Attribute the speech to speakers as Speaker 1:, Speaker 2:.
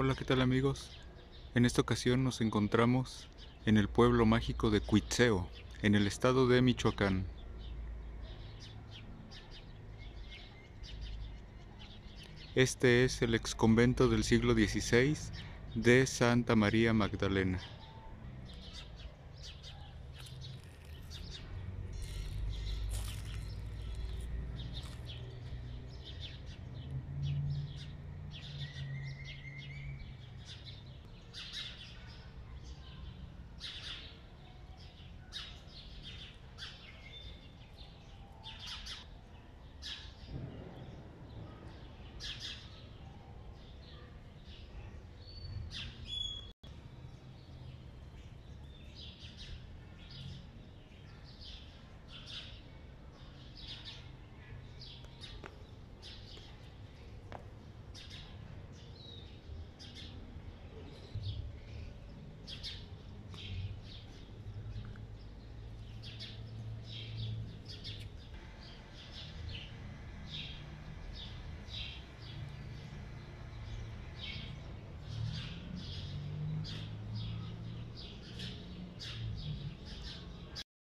Speaker 1: Hola, ¿qué tal amigos? En esta ocasión nos encontramos en el pueblo mágico de Cuitzeo, en el estado de Michoacán. Este es el exconvento del siglo XVI de Santa María Magdalena.